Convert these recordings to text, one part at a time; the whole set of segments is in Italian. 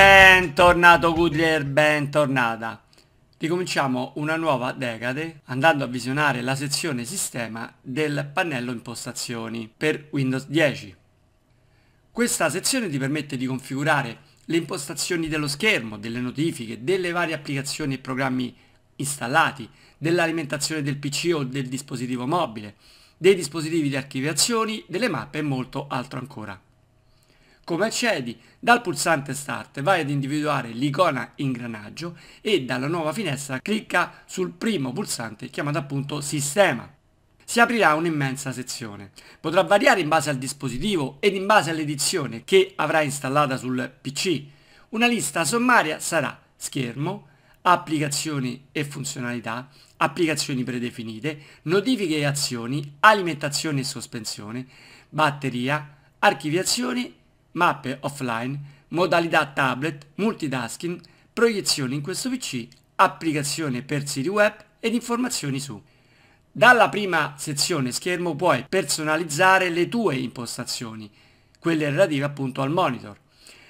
Bentornato Goodyear, bentornata. Ricominciamo una nuova decade andando a visionare la sezione sistema del pannello impostazioni per Windows 10. Questa sezione ti permette di configurare le impostazioni dello schermo, delle notifiche, delle varie applicazioni e programmi installati, dell'alimentazione del PC o del dispositivo mobile, dei dispositivi di archiviazioni, delle mappe e molto altro ancora. Come accedi? Dal pulsante Start vai ad individuare l'icona ingranaggio e dalla nuova finestra clicca sul primo pulsante chiamato appunto Sistema. Si aprirà un'immensa sezione. Potrà variare in base al dispositivo ed in base all'edizione che avrà installata sul PC. Una lista sommaria sarà Schermo, Applicazioni e funzionalità, Applicazioni predefinite, Notifiche e azioni, Alimentazione e sospensione, Batteria, Archiviazioni mappe offline, modalità tablet, multitasking, proiezioni in questo PC, applicazione per siti web ed informazioni su. Dalla prima sezione schermo puoi personalizzare le tue impostazioni, quelle relative appunto al monitor,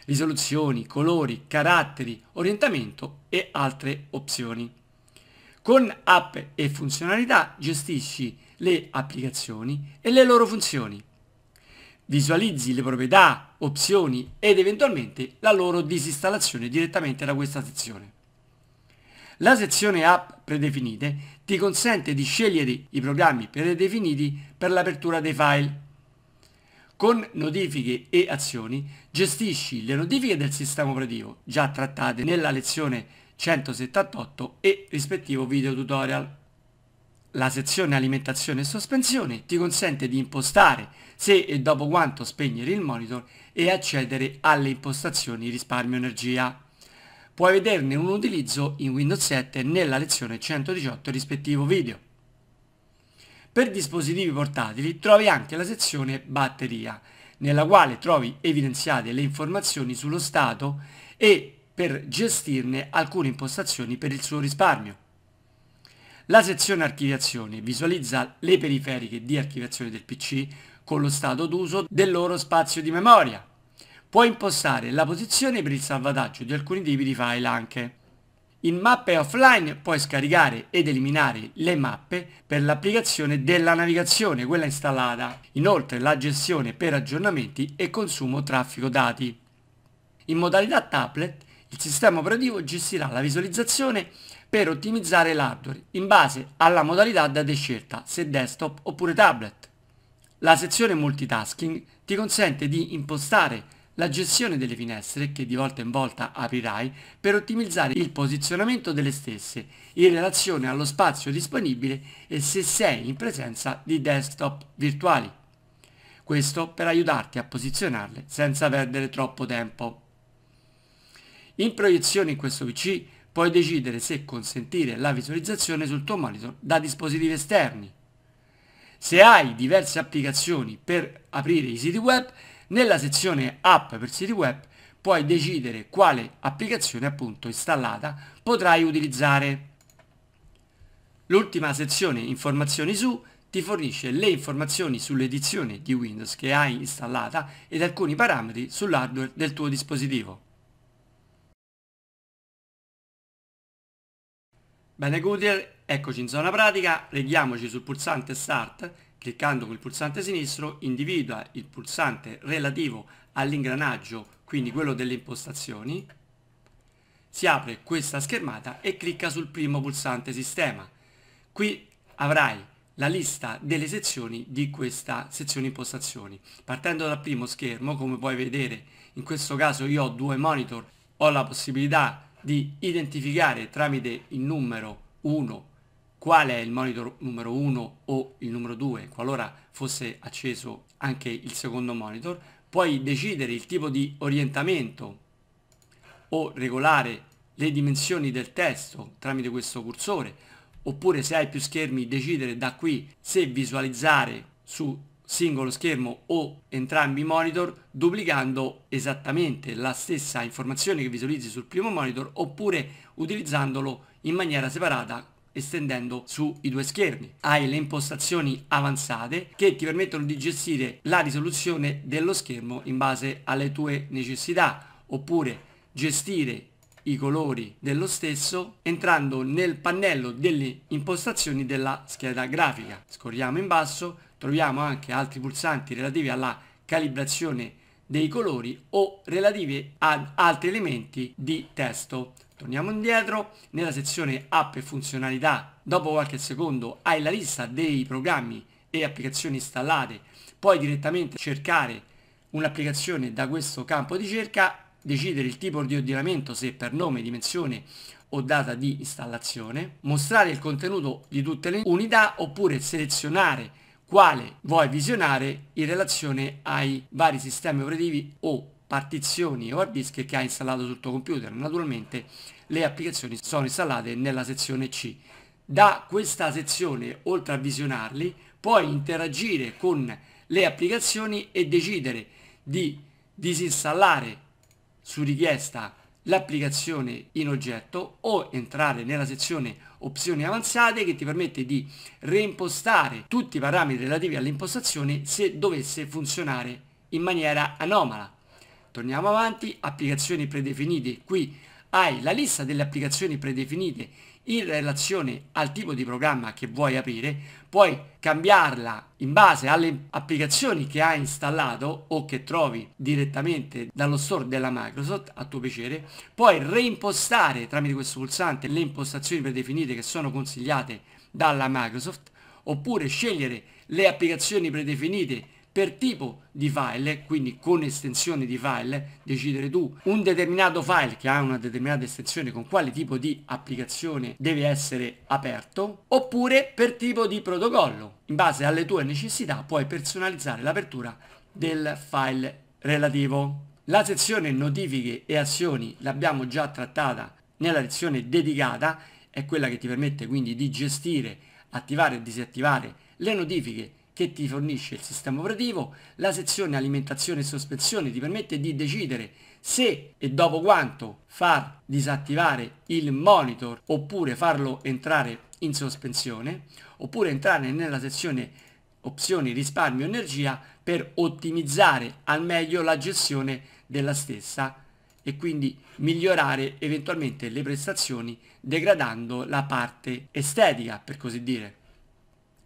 risoluzioni, colori, caratteri, orientamento e altre opzioni. Con app e funzionalità gestisci le applicazioni e le loro funzioni. Visualizzi le proprietà, opzioni ed eventualmente la loro disinstallazione direttamente da questa sezione. La sezione app predefinite ti consente di scegliere i programmi predefiniti per l'apertura dei file. Con notifiche e azioni gestisci le notifiche del sistema operativo già trattate nella lezione 178 e rispettivo video tutorial. La sezione alimentazione e sospensione ti consente di impostare se e dopo quanto spegnere il monitor e accedere alle impostazioni risparmio energia. Puoi vederne un utilizzo in Windows 7 nella lezione 118 rispettivo video. Per dispositivi portatili trovi anche la sezione batteria, nella quale trovi evidenziate le informazioni sullo stato e per gestirne alcune impostazioni per il suo risparmio. La sezione archiviazione visualizza le periferiche di archiviazione del PC con lo stato d'uso del loro spazio di memoria. Può impostare la posizione per il salvataggio di alcuni tipi di file anche. In mappe offline puoi scaricare ed eliminare le mappe per l'applicazione della navigazione, quella installata. Inoltre la gestione per aggiornamenti e consumo traffico dati. In modalità tablet il sistema operativo gestirà la visualizzazione per ottimizzare l'hardware in base alla modalità da te scelta, se desktop oppure tablet. La sezione multitasking ti consente di impostare la gestione delle finestre che di volta in volta aprirai per ottimizzare il posizionamento delle stesse in relazione allo spazio disponibile e se sei in presenza di desktop virtuali. Questo per aiutarti a posizionarle senza perdere troppo tempo. In proiezione in questo PC puoi decidere se consentire la visualizzazione sul tuo monitor da dispositivi esterni. Se hai diverse applicazioni per aprire i siti web, nella sezione app per siti web puoi decidere quale applicazione appunto installata potrai utilizzare. L'ultima sezione informazioni su ti fornisce le informazioni sull'edizione di Windows che hai installata ed alcuni parametri sull'hardware del tuo dispositivo. Bene Goodyear, eccoci in zona pratica, leghiamoci sul pulsante Start, cliccando col pulsante sinistro individua il pulsante relativo all'ingranaggio, quindi quello delle impostazioni, si apre questa schermata e clicca sul primo pulsante sistema. Qui avrai la lista delle sezioni di questa sezione impostazioni. Partendo dal primo schermo, come puoi vedere, in questo caso io ho due monitor, ho la possibilità di di identificare tramite il numero 1 qual è il monitor numero 1 o il numero 2 qualora fosse acceso anche il secondo monitor, puoi decidere il tipo di orientamento o regolare le dimensioni del testo tramite questo cursore, oppure se hai più schermi decidere da qui se visualizzare su singolo schermo o entrambi i monitor duplicando esattamente la stessa informazione che visualizzi sul primo monitor oppure utilizzandolo in maniera separata estendendo sui due schermi. Hai le impostazioni avanzate che ti permettono di gestire la risoluzione dello schermo in base alle tue necessità oppure gestire i colori dello stesso entrando nel pannello delle impostazioni della scheda grafica. Scorriamo in basso troviamo anche altri pulsanti relativi alla calibrazione dei colori o relativi ad altri elementi di testo. Torniamo indietro, nella sezione app e funzionalità, dopo qualche secondo hai la lista dei programmi e applicazioni installate, puoi direttamente cercare un'applicazione da questo campo di ricerca, decidere il tipo di ordinamento se per nome, dimensione o data di installazione, mostrare il contenuto di tutte le unità oppure selezionare quale vuoi visionare in relazione ai vari sistemi operativi o partizioni o hard disk che hai installato sul tuo computer. Naturalmente le applicazioni sono installate nella sezione C. Da questa sezione, oltre a visionarli, puoi interagire con le applicazioni e decidere di disinstallare su richiesta l'applicazione in oggetto o entrare nella sezione opzioni avanzate che ti permette di reimpostare tutti i parametri relativi all'impostazione se dovesse funzionare in maniera anomala. Torniamo avanti, applicazioni predefinite, qui hai la lista delle applicazioni predefinite in relazione al tipo di programma che vuoi aprire, puoi cambiarla in base alle applicazioni che hai installato o che trovi direttamente dallo store della Microsoft a tuo piacere, puoi reimpostare tramite questo pulsante le impostazioni predefinite che sono consigliate dalla Microsoft, oppure scegliere le applicazioni predefinite per tipo di file, quindi con estensione di file, decidere tu un determinato file che ha una determinata estensione con quale tipo di applicazione deve essere aperto, oppure per tipo di protocollo. In base alle tue necessità puoi personalizzare l'apertura del file relativo. La sezione notifiche e azioni l'abbiamo già trattata nella lezione dedicata, è quella che ti permette quindi di gestire, attivare e disattivare le notifiche che ti fornisce il sistema operativo, la sezione alimentazione e sospensione ti permette di decidere se e dopo quanto far disattivare il monitor oppure farlo entrare in sospensione, oppure entrare nella sezione opzioni risparmio energia per ottimizzare al meglio la gestione della stessa e quindi migliorare eventualmente le prestazioni degradando la parte estetica per così dire.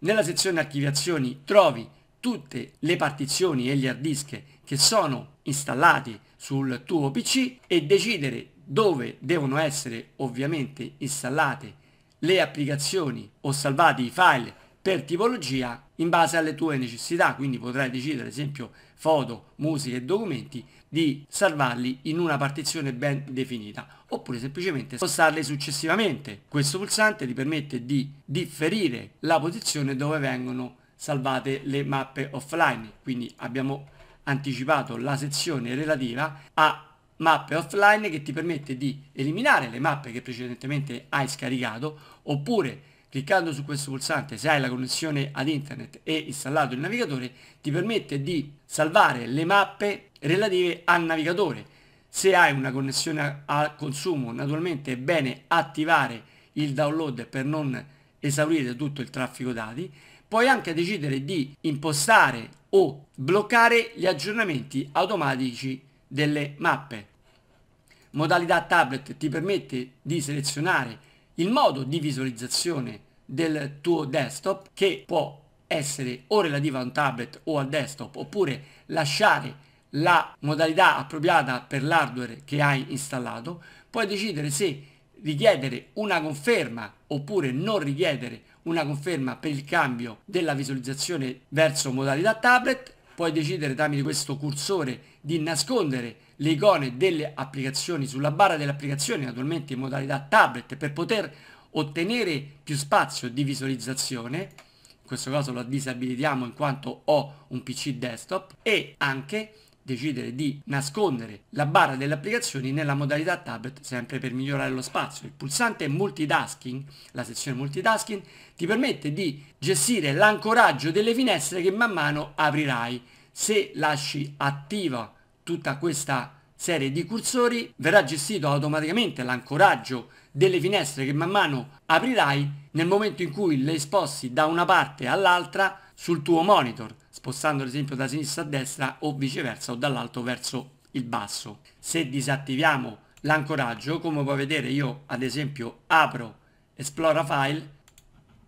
Nella sezione archiviazioni trovi tutte le partizioni e gli hard disk che sono installati sul tuo PC e decidere dove devono essere ovviamente installate le applicazioni o salvati i file per tipologia in base alle tue necessità, quindi potrai decidere, ad esempio, foto, musica e documenti, di salvarli in una partizione ben definita, oppure semplicemente spostarli successivamente. Questo pulsante ti permette di differire la posizione dove vengono salvate le mappe offline, quindi abbiamo anticipato la sezione relativa a mappe offline che ti permette di eliminare le mappe che precedentemente hai scaricato oppure cliccando su questo pulsante se hai la connessione ad internet e installato il navigatore ti permette di salvare le mappe relative al navigatore se hai una connessione a consumo naturalmente è bene attivare il download per non esaurire tutto il traffico dati puoi anche decidere di impostare o bloccare gli aggiornamenti automatici delle mappe modalità tablet ti permette di selezionare il modo di visualizzazione del tuo desktop che può essere o relativa a un tablet o al desktop oppure lasciare la modalità appropriata per l'hardware che hai installato, puoi decidere se richiedere una conferma oppure non richiedere una conferma per il cambio della visualizzazione verso modalità tablet, puoi decidere tramite questo cursore di nascondere le icone delle applicazioni sulla barra delle applicazioni, naturalmente in modalità tablet, per poter ottenere più spazio di visualizzazione, in questo caso lo disabilitiamo in quanto ho un PC desktop, e anche decidere di nascondere la barra delle applicazioni nella modalità tablet sempre per migliorare lo spazio. Il pulsante multitasking, la sezione multitasking, ti permette di gestire l'ancoraggio delle finestre che man mano aprirai. Se lasci attiva tutta questa serie di cursori verrà gestito automaticamente l'ancoraggio delle finestre che man mano aprirai nel momento in cui le sposti da una parte all'altra sul tuo monitor, spostando ad esempio da sinistra a destra o viceversa o dall'alto verso il basso. Se disattiviamo l'ancoraggio, come puoi vedere io ad esempio apro Esplora File,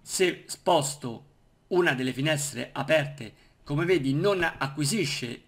se sposto una delle finestre aperte come vedi non acquisisce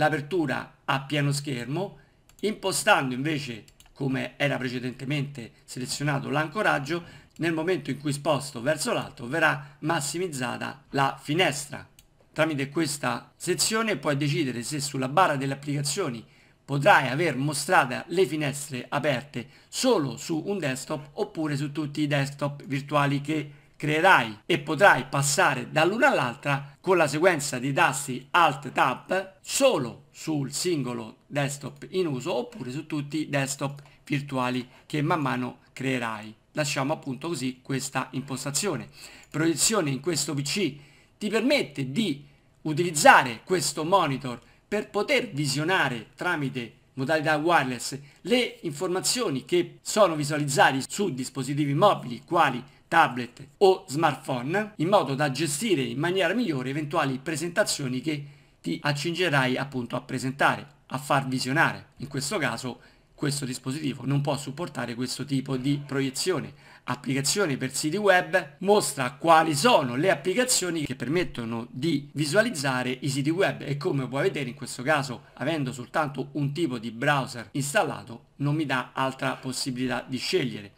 l'apertura a pieno schermo, impostando invece come era precedentemente selezionato l'ancoraggio, nel momento in cui sposto verso l'alto verrà massimizzata la finestra. Tramite questa sezione puoi decidere se sulla barra delle applicazioni potrai aver mostrata le finestre aperte solo su un desktop oppure su tutti i desktop virtuali che creerai e potrai passare dall'una all'altra con la sequenza di tasti Alt Tab solo sul singolo desktop in uso oppure su tutti i desktop virtuali che man mano creerai. Lasciamo appunto così questa impostazione. Proiezione in questo PC ti permette di utilizzare questo monitor per poter visionare tramite modalità wireless le informazioni che sono visualizzate su dispositivi mobili quali tablet o smartphone in modo da gestire in maniera migliore eventuali presentazioni che ti accingerai appunto a presentare, a far visionare. In questo caso questo dispositivo non può supportare questo tipo di proiezione. Applicazione per siti web mostra quali sono le applicazioni che permettono di visualizzare i siti web e come puoi vedere in questo caso avendo soltanto un tipo di browser installato non mi dà altra possibilità di scegliere.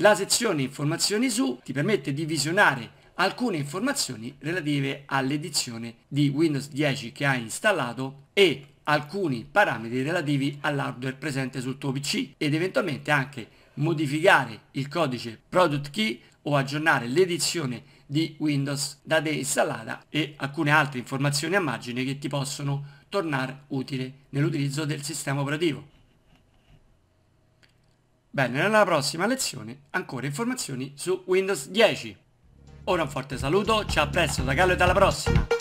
La sezione informazioni su ti permette di visionare alcune informazioni relative all'edizione di Windows 10 che hai installato e alcuni parametri relativi all'hardware presente sul tuo PC ed eventualmente anche modificare il codice product key o aggiornare l'edizione di Windows da te installata e alcune altre informazioni a margine che ti possono tornare utile nell'utilizzo del sistema operativo. Bene, nella prossima lezione ancora informazioni su Windows 10. Ora un forte saluto, ci apprezzo da Gallo e alla prossima!